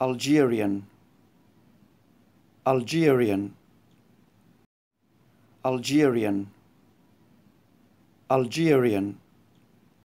Algerian Algerian Algerian Algerian